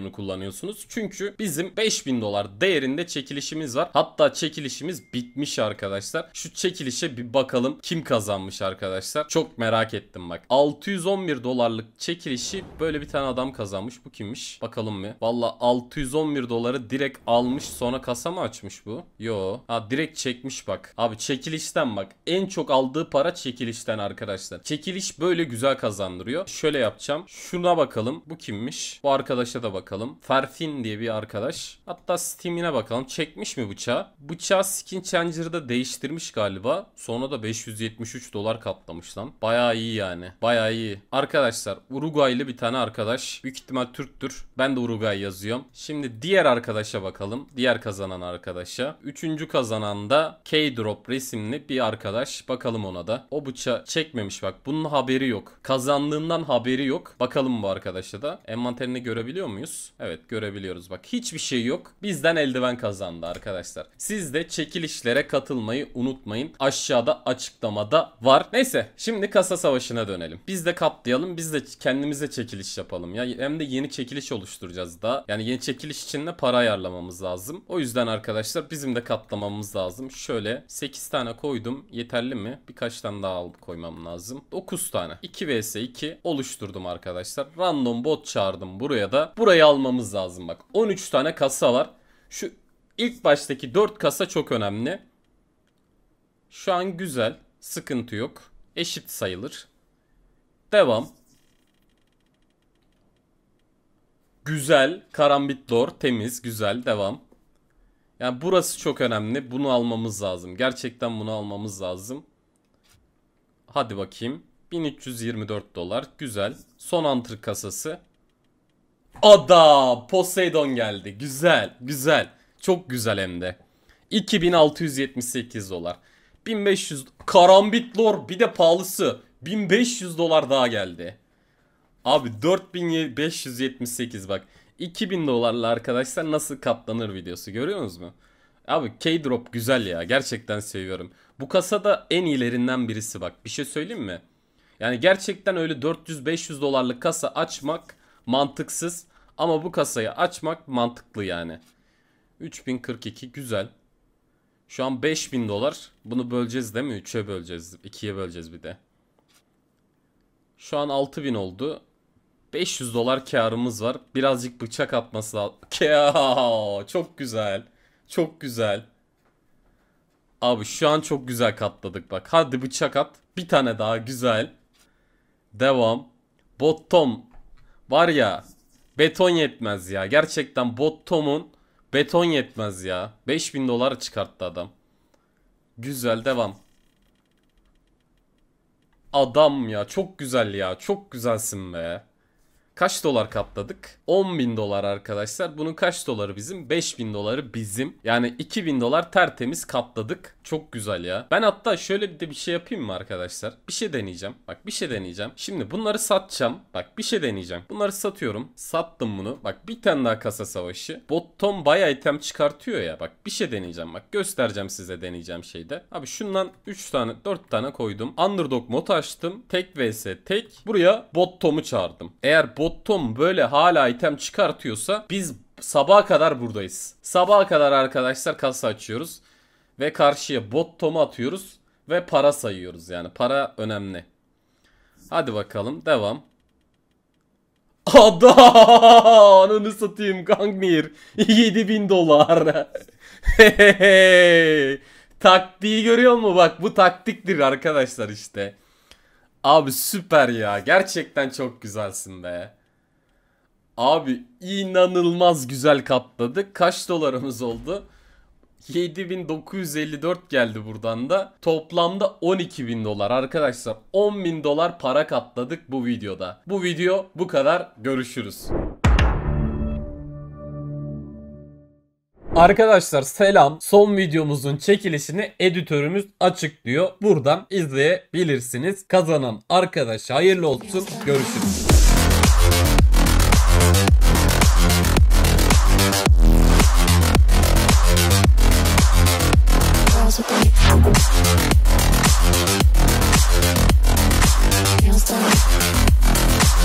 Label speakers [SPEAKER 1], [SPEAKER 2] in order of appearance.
[SPEAKER 1] modunu kullanıyorsunuz. Çünkü bizim 5000 dolar değerinde çekilişimiz var. Hatta çekilişimiz bitmiş arkadaşlar. Şu çekilişe bir bakalım kim kazanmış arkadaşlar. Çok merak ettim bak. 611 dolarlık çekilişi böyle bir tane adam kazanmış. Bu kimmiş? Bakalım mı? Valla 611 doları direkt almış sonra kasa mı açmış bu? Yo. Ha direkt çekmiş bak. Abi çekilişten bak. En çok aldığı para çekilişten arkadaşlar. Çekiliş böyle güzel kazandırıyor. Şöyle yapacağım. Şuna bakalım. Bu kimmiş? Bu arkadaşa da bakalım bakalım. Ferfin diye bir arkadaş. Hatta Steam'ine bakalım. Çekmiş mi bıçağı? Bıçağı Skin Changer'da değiştirmiş galiba. Sonra da 573 dolar katlamış lan. Baya iyi yani. Baya iyi. Arkadaşlar Uruguaylı bir tane arkadaş. Büyük ihtimal Türktür. Ben de Uruguay yazıyorum. Şimdi diğer arkadaşa bakalım. Diğer kazanan arkadaşa. Üçüncü kazanan da K-Drop resimli bir arkadaş. Bakalım ona da. O bıçağı çekmemiş bak. Bunun haberi yok. Kazandığından haberi yok. Bakalım bu arkadaşa da. Envanterini görebiliyor muyuz? Evet görebiliyoruz bak hiçbir şey yok. Bizden eldiven kazandı arkadaşlar. Siz de çekilişlere katılmayı unutmayın. Aşağıda açıklamada var. Neyse şimdi kasa savaşına dönelim. Biz de kaplayalım biz de kendimize çekiliş yapalım. Ya hem de yeni çekiliş oluşturacağız da Yani yeni çekiliş için de para ayarlamamız lazım. O yüzden arkadaşlar bizim de katlamamız lazım. Şöyle 8 tane koydum. Yeterli mi? Birkaç tane daha alıp koymam lazım. 9 tane. 2 vs 2 oluşturdum arkadaşlar. Random bot çağırdım buraya da. Buraya almamız lazım bak. 13 tane kasa var. Şu ilk baştaki 4 kasa çok önemli. Şu an güzel. Sıkıntı yok. Eşit sayılır. Devam. Güzel. Karambit lore. Temiz. Güzel. Devam. Yani burası çok önemli. Bunu almamız lazım. Gerçekten bunu almamız lazım. Hadi bakayım. 1324 dolar. Güzel. Son antır kasası. Ada Poseidon geldi. Güzel, güzel. Çok güzel hem de. 2678 dolar. 1500 karambit lor bir de pahalısı 1500 dolar daha geldi. Abi 4578 bak 2000 dolarla arkadaşlar nasıl katlanır videosu görüyor musunuz? Abi K-Drop güzel ya gerçekten seviyorum. Bu kasa da en ilerinden birisi bak bir şey söyleyeyim mi? Yani gerçekten öyle 400-500 dolarlık kasa açmak Mantıksız ama bu kasayı açmak mantıklı yani. 3042 güzel. Şu an 5000 dolar. Bunu böleceğiz değil mi? 3'e böleceğiz. 2'ye böleceğiz bir de. Şu an 6000 oldu. 500 dolar karımız var. Birazcık bıçak atması lazım. çok güzel. Çok güzel. Abi şu an çok güzel katladık bak. Hadi bıçak at. Bir tane daha güzel. Devam. Bottom Var ya beton yetmez ya. Gerçekten Bottom'un beton yetmez ya. 5000 dolar çıkarttı adam. Güzel devam. Adam ya çok güzel ya. Çok güzelsin be. Kaç dolar katladık? 10 bin dolar arkadaşlar. Bunun kaç doları bizim? 5 bin doları bizim. Yani 2 bin dolar tertemiz katladık. Çok güzel ya. Ben hatta şöyle bir de bir şey yapayım mı arkadaşlar? Bir şey deneyeceğim. Bak bir şey deneyeceğim. Şimdi bunları satacağım. Bak bir şey deneyeceğim. Bunları satıyorum. Sattım bunu. Bak bir tane daha kasa savaşı. Bottom bayağı item çıkartıyor ya. Bak bir şey deneyeceğim. Bak göstereceğim size deneyeceğim şeyde. Abi şundan 3 tane 4 tane koydum. Underdog mod açtım. Tek vs tek. Buraya bottom'u çağırdım. Eğer bot Ottom böyle hala item çıkartıyorsa biz sabaha kadar buradayız. Sabaha kadar arkadaşlar kasa açıyoruz. Ve karşıya bot tomu atıyoruz. Ve para sayıyoruz yani. Para önemli. Hadi bakalım devam. Ada ananı satayım Gangnir. 7000 dolar. hey, taktiği görüyor mu bak bu taktiktir arkadaşlar işte. Abi süper ya. Gerçekten çok güzelsin be. Abi inanılmaz güzel katladık. Kaç dolarımız oldu? 7954 geldi buradan da. Toplamda 12.000 dolar arkadaşlar. 10.000 dolar para katladık bu videoda. Bu video bu kadar. Görüşürüz. Arkadaşlar selam. Son videomuzun çekilişini editörümüz açıklıyor. Buradan izleyebilirsiniz. Kazanan arkadaş hayırlı olsun. Görüşürüz.